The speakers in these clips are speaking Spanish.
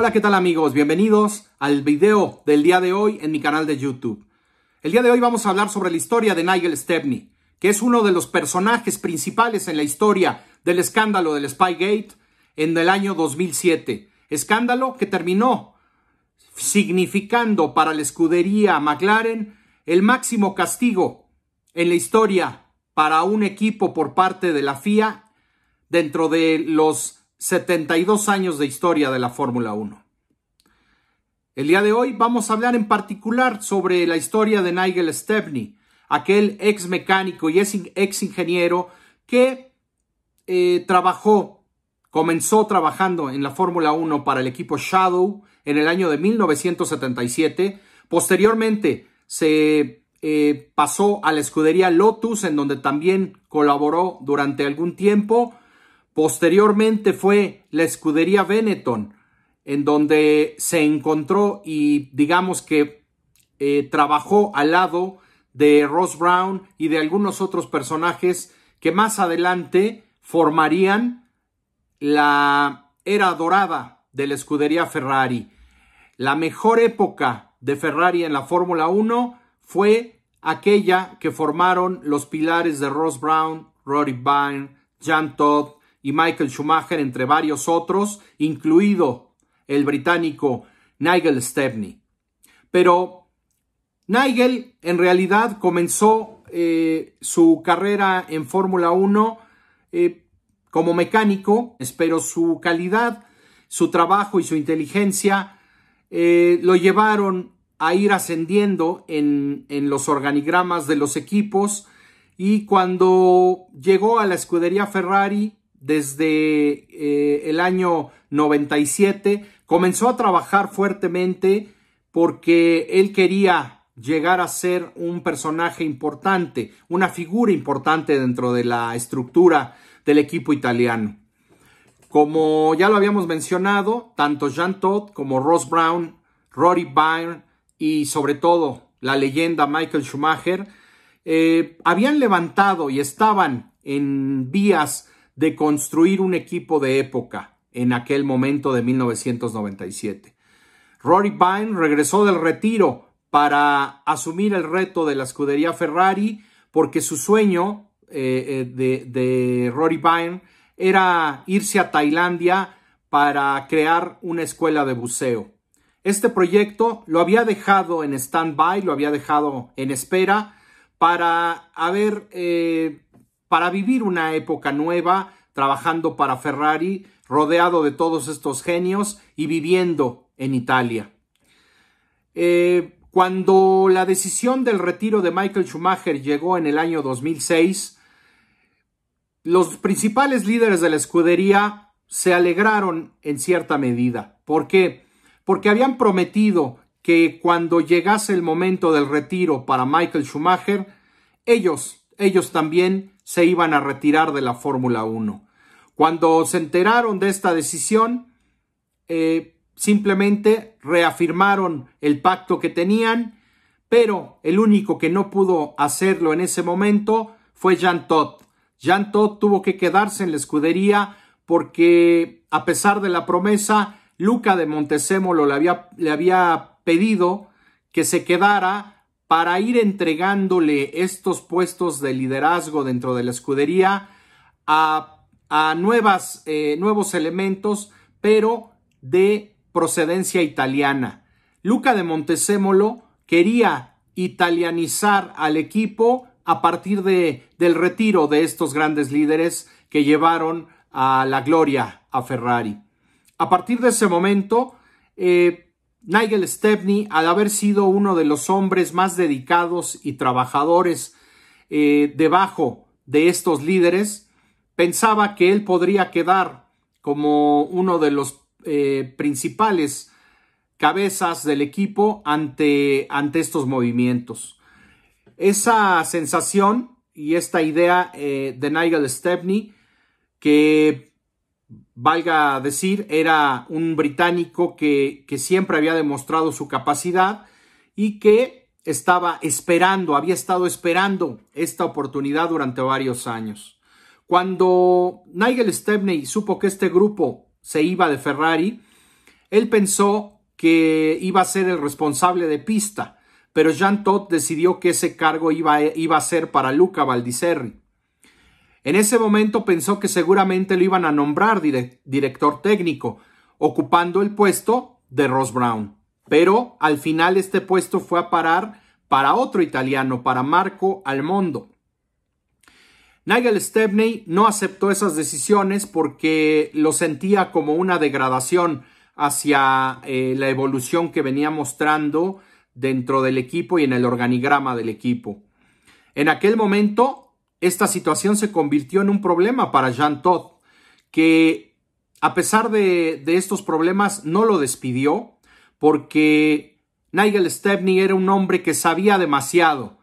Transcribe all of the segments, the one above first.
Hola, ¿qué tal amigos? Bienvenidos al video del día de hoy en mi canal de YouTube. El día de hoy vamos a hablar sobre la historia de Nigel Stepney, que es uno de los personajes principales en la historia del escándalo del Spygate en el año 2007. Escándalo que terminó significando para la escudería McLaren el máximo castigo en la historia para un equipo por parte de la FIA dentro de los 72 años de historia de la Fórmula 1. El día de hoy vamos a hablar en particular sobre la historia de Nigel Stepney, aquel ex mecánico y ex ingeniero que eh, trabajó, comenzó trabajando en la Fórmula 1 para el equipo Shadow en el año de 1977. Posteriormente se eh, pasó a la escudería Lotus, en donde también colaboró durante algún tiempo Posteriormente fue la escudería Benetton, en donde se encontró y digamos que eh, trabajó al lado de Ross Brown y de algunos otros personajes que más adelante formarían la era dorada de la escudería Ferrari. La mejor época de Ferrari en la Fórmula 1 fue aquella que formaron los pilares de Ross Brown, Rory Byrne, Jan Todd, y Michael Schumacher, entre varios otros, incluido el británico Nigel Stepney. Pero Nigel en realidad comenzó eh, su carrera en Fórmula 1 eh, como mecánico, pero su calidad, su trabajo y su inteligencia eh, lo llevaron a ir ascendiendo en, en los organigramas de los equipos y cuando llegó a la escudería Ferrari desde eh, el año 97, comenzó a trabajar fuertemente porque él quería llegar a ser un personaje importante, una figura importante dentro de la estructura del equipo italiano. Como ya lo habíamos mencionado, tanto Jean Todd como Ross Brown, Rory Byrne y sobre todo la leyenda Michael Schumacher eh, habían levantado y estaban en vías de construir un equipo de época en aquel momento de 1997. Rory Byrne regresó del retiro para asumir el reto de la escudería Ferrari porque su sueño eh, eh, de, Rory Byrne era irse a Tailandia para crear una escuela de buceo. Este proyecto lo había dejado en stand-by, lo había dejado en espera para haber eh, para vivir una época nueva, trabajando para Ferrari, rodeado de todos estos genios y viviendo en Italia. Eh, cuando la decisión del retiro de Michael Schumacher llegó en el año 2006, los principales líderes de la escudería se alegraron en cierta medida. ¿Por qué? Porque habían prometido que cuando llegase el momento del retiro para Michael Schumacher, ellos, ellos también se iban a retirar de la Fórmula 1. Cuando se enteraron de esta decisión, eh, simplemente reafirmaron el pacto que tenían, pero el único que no pudo hacerlo en ese momento fue Jean Todt. Jean Todt tuvo que quedarse en la escudería porque a pesar de la promesa, Luca de Montezemolo había, le había pedido que se quedara para ir entregándole estos puestos de liderazgo dentro de la escudería a, nuevas, eh, nuevos elementos, pero de procedencia italiana. Luca de Montezemolo quería italianizar al equipo a partir de, del retiro de estos grandes líderes que llevaron a la gloria a Ferrari. A partir de ese momento, eh, Nigel Stepney, al haber sido uno de los hombres más dedicados y trabajadores eh, debajo de estos líderes, pensaba que él podría quedar como uno de los eh, principales cabezas del equipo ante, ante estos movimientos. Esa sensación y esta idea eh, de Nigel Stepney que valga decir, era un británico que, siempre había demostrado su capacidad y que estaba esperando, había estado esperando esta oportunidad durante varios años. Cuando Nigel Stepney supo que este grupo se iba de Ferrari, él pensó que iba a ser el responsable de pista, pero Jean Todt decidió que ese cargo iba, iba a ser para Luca Valdiserri. En ese momento pensó que seguramente lo iban a nombrar director técnico, ocupando el puesto de Ross Brown. Pero al final este puesto fue a parar para otro italiano, para Marco Almondo. Nigel Stepney no aceptó esas decisiones porque lo sentía como una degradación hacia eh, la evolución que venía mostrando dentro del equipo y en el organigrama del equipo. En aquel momento esta situación se convirtió en un problema para Jean Todd, que a pesar de, estos problemas no lo despidió porque Nigel Stepney era un hombre que sabía demasiado.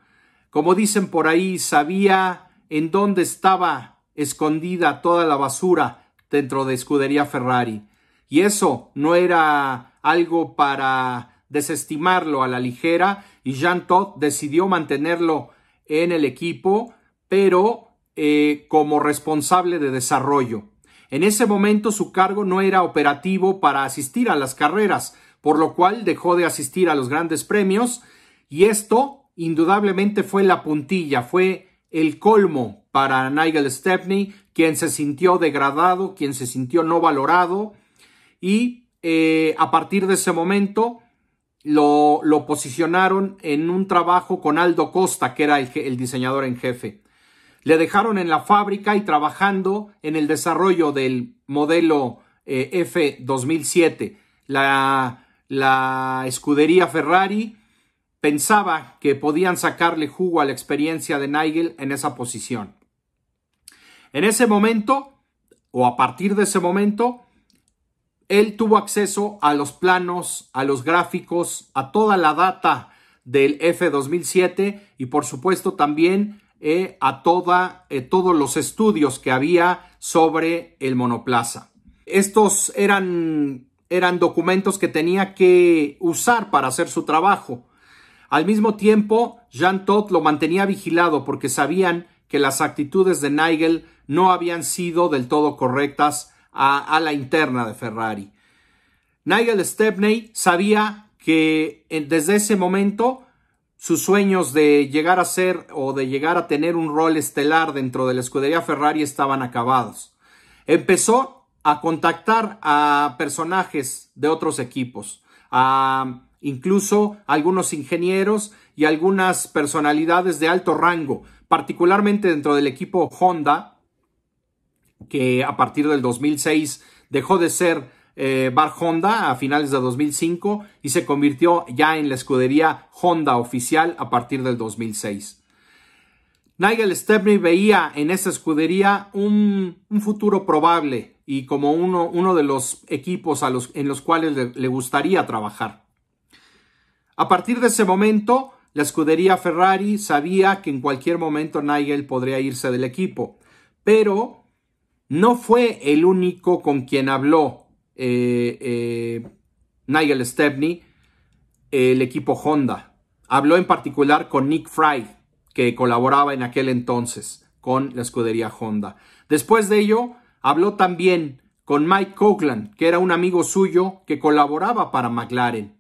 Como dicen por ahí, sabía en dónde estaba escondida toda la basura dentro de Escudería Ferrari. Y eso no era algo para desestimarlo a la ligera y Jean Todd decidió mantenerlo en el equipo pero eh, como responsable de desarrollo. En ese momento su cargo no era operativo para asistir a las carreras, por lo cual dejó de asistir a los grandes premios y esto indudablemente fue la puntilla, fue el colmo para Nigel Stepney, quien se sintió degradado, quien se sintió no valorado y eh, a partir de ese momento lo, posicionaron en un trabajo con Aldo Costa, que era el diseñador en jefe. Le dejaron en la fábrica y trabajando en el desarrollo del modelo eh, F2007. La, la escudería Ferrari pensaba que podían sacarle jugo a la experiencia de Nigel en esa posición. En ese momento, o a partir de ese momento, él tuvo acceso a los planos, a los gráficos, a toda la data del F2007 y por supuesto también eh, a toda, eh, todos los estudios que había sobre el monoplaza. Estos eran, eran documentos que tenía que usar para hacer su trabajo. Al mismo tiempo, Jean Todt lo mantenía vigilado porque sabían que las actitudes de Nigel no habían sido del todo correctas a, a la interna de Ferrari. Nigel Stepney sabía que desde ese momento sus sueños de llegar a ser o de llegar a tener un rol estelar dentro de la escudería Ferrari estaban acabados. Empezó a contactar a personajes de otros equipos, a incluso algunos ingenieros y algunas personalidades de alto rango, particularmente dentro del equipo Honda, que a partir del 2006 dejó de ser eh, Bar Honda a finales de 2005 y se convirtió ya en la escudería Honda oficial a partir del 2006. Nigel Stepney veía en esa escudería un, futuro probable y como uno, uno de los equipos en los cuales le, gustaría trabajar. A partir de ese momento, la escudería Ferrari sabía que en cualquier momento Nigel podría irse del equipo, pero no fue el único con quien habló eh, eh, Nigel Stepney, el equipo Honda. Habló en particular con Nick Fry, que colaboraba en aquel entonces con la escudería Honda. Después de ello, habló también con Mike Coughlin, que era un amigo suyo que colaboraba para McLaren.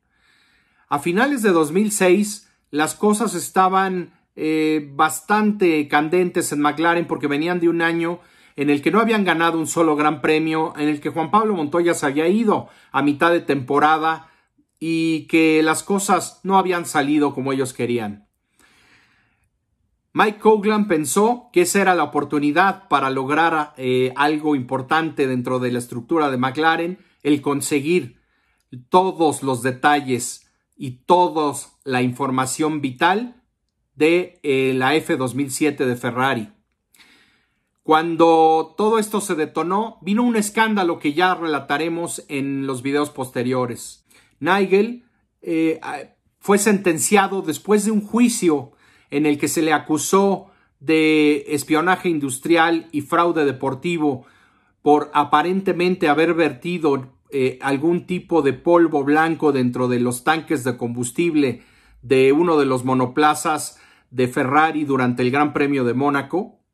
A finales de 2006, las cosas estaban eh, bastante candentes en McLaren porque venían de un año en el que no habían ganado un solo gran premio, en el que Juan Pablo Montoya se había ido a mitad de temporada y que las cosas no habían salido como ellos querían. Mike Coughlin pensó que esa era la oportunidad para lograr eh, algo importante dentro de la estructura de McLaren, el conseguir todos los detalles y toda la información vital de eh, la F2007 de Ferrari. Cuando todo esto se detonó, vino un escándalo que ya relataremos en los videos posteriores. Nigel eh, ah, fue sentenciado después de un juicio en el que se le acusó de espionaje industrial y fraude deportivo por aparentemente haber vertido eh, algún tipo de polvo blanco dentro de los tanques de combustible de uno de los monoplazas de Ferrari durante el Gran Premio de Mónaco.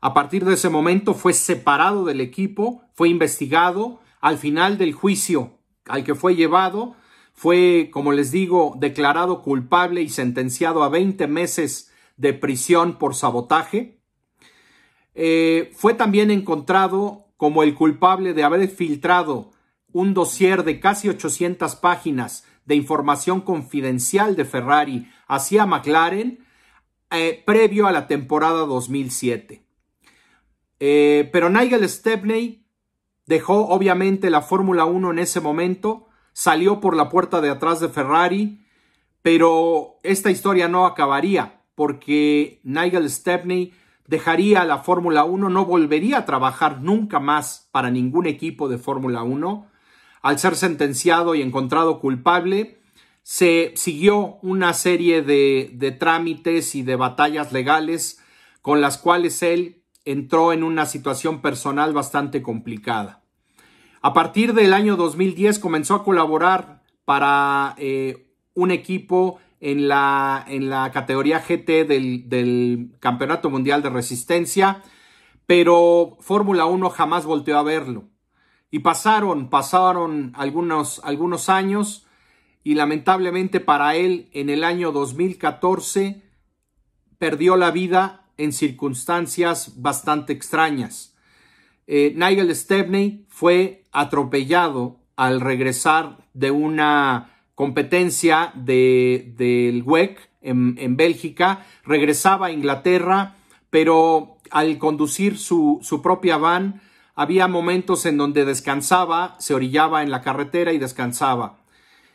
A partir de ese momento fue separado del equipo, fue investigado, al final del juicio al que fue llevado, fue, como les digo, declarado culpable y sentenciado a 20 meses de prisión por sabotaje. Eh, fue también encontrado como el culpable de haber filtrado un dossier de casi 800 páginas de información confidencial de Ferrari hacia McLaren eh, previo a la temporada 2007. Eh, pero Nigel Stepney dejó obviamente la Fórmula 1 en ese momento, salió por la puerta de atrás de Ferrari, pero esta historia no acabaría porque Nigel Stepney dejaría la Fórmula 1, no volvería a trabajar nunca más para ningún equipo de Fórmula 1. Al ser sentenciado y encontrado culpable, se siguió una serie de, de, trámites y de batallas legales con las cuales él entró en una situación personal bastante complicada. A partir del año 2010 comenzó a colaborar para eh, un equipo en la, en la categoría GT del, Campeonato Mundial de Resistencia, pero Fórmula 1 jamás volteó a verlo. Y pasaron, pasaron algunos, algunos años y lamentablemente para él en el año 2014 perdió la vida en circunstancias bastante extrañas. Eh, Nigel Stepney fue atropellado al regresar de una competencia de, del WEC en, Bélgica, regresaba a Inglaterra, pero al conducir su, propia van, había momentos en donde descansaba, se orillaba en la carretera y descansaba.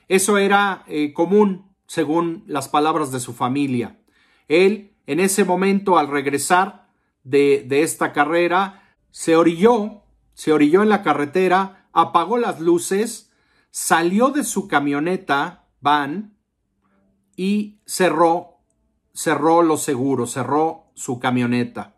Eso era eh, común, según las palabras de su familia. Él en ese momento, al regresar de, esta carrera, se orilló, se orilló en la carretera, apagó las luces, salió de su camioneta, van, y cerró, cerró los seguros, cerró su camioneta.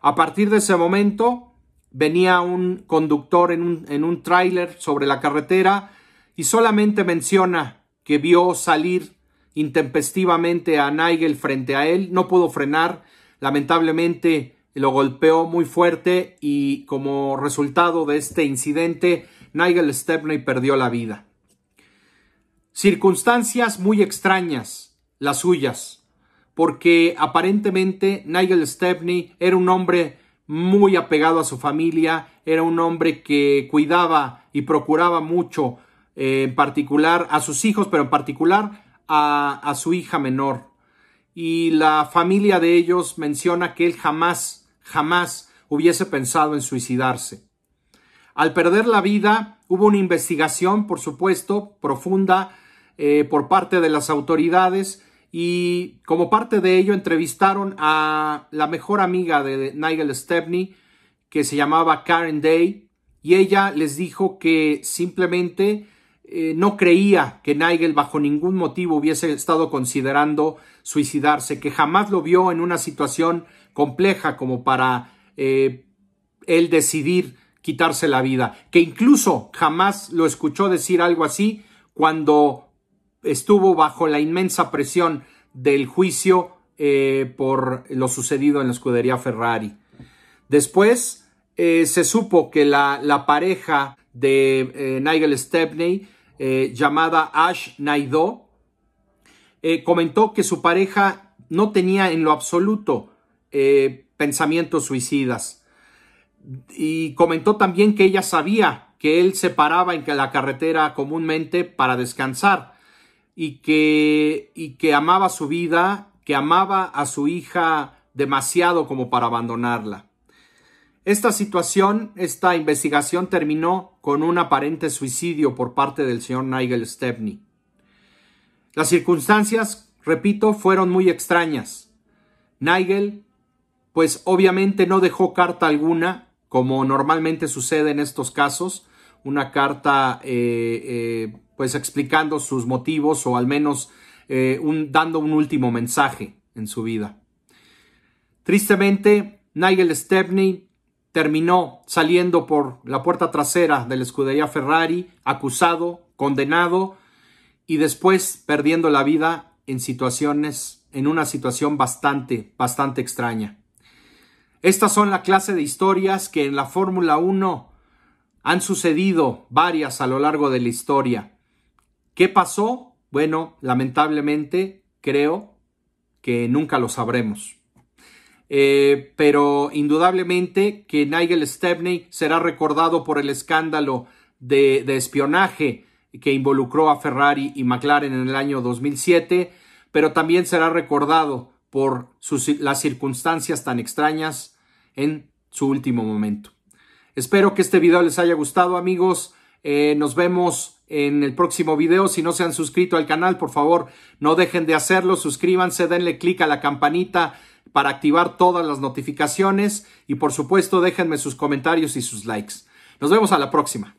A partir de ese momento, venía un conductor en un, en un tráiler sobre la carretera y solamente menciona que vio salir intempestivamente a Nigel frente a él, no pudo frenar, lamentablemente lo golpeó muy fuerte y como resultado de este incidente Nigel Stepney perdió la vida. Circunstancias muy extrañas, las suyas, porque aparentemente Nigel Stepney era un hombre muy apegado a su familia, era un hombre que cuidaba y procuraba mucho, eh, en particular a sus hijos, pero en particular a, su hija menor. Y la familia de ellos menciona que él jamás, jamás hubiese pensado en suicidarse. Al perder la vida, hubo una investigación, por supuesto, profunda eh, por parte de las autoridades y como parte de ello entrevistaron a la mejor amiga de Nigel Stepney, que se llamaba Karen Day, y ella les dijo que simplemente eh, no creía que Nigel bajo ningún motivo hubiese estado considerando suicidarse, que jamás lo vio en una situación compleja como para eh, él decidir quitarse la vida, que incluso jamás lo escuchó decir algo así cuando estuvo bajo la inmensa presión del juicio eh, por lo sucedido en la escudería Ferrari. Después se supo que la pareja de Nigel Stepney eh, llamada Ash Naido, eh, comentó que su pareja no tenía en lo absoluto eh, pensamientos suicidas. Y comentó también que ella sabía que él se paraba en la carretera comúnmente para descansar y que, y que amaba su vida, que amaba a su hija demasiado como para abandonarla. Esta situación, esta investigación terminó con un aparente suicidio por parte del señor Nigel Stepney. Las circunstancias, repito, fueron muy extrañas. Nigel, pues obviamente no dejó carta alguna, como normalmente sucede en estos casos, una carta eh, eh, pues explicando sus motivos o al menos eh, dando un último mensaje en su vida. Tristemente, Nigel Stepney terminó saliendo por la puerta trasera de la escudería Ferrari, acusado, condenado y después perdiendo la vida en situaciones, en una situación bastante, bastante extraña. Estas son la clase de historias que en la Fórmula 1 han sucedido varias a lo largo de la historia. ¿Qué pasó? Bueno, lamentablemente creo que nunca lo sabremos. Eh, pero indudablemente que Nigel Stepney será recordado por el escándalo de, espionaje que involucró a Ferrari y McLaren en el año 2007, pero también será recordado por sus, las circunstancias tan extrañas en su último momento. Espero que este video les haya gustado amigos. Eh, nos vemos en el próximo video. Si no se han suscrito al canal, por favor, no dejen de hacerlo. Suscríbanse, denle clic a la campanita para activar todas las notificaciones y por supuesto déjenme sus comentarios y sus likes. Nos vemos a la próxima.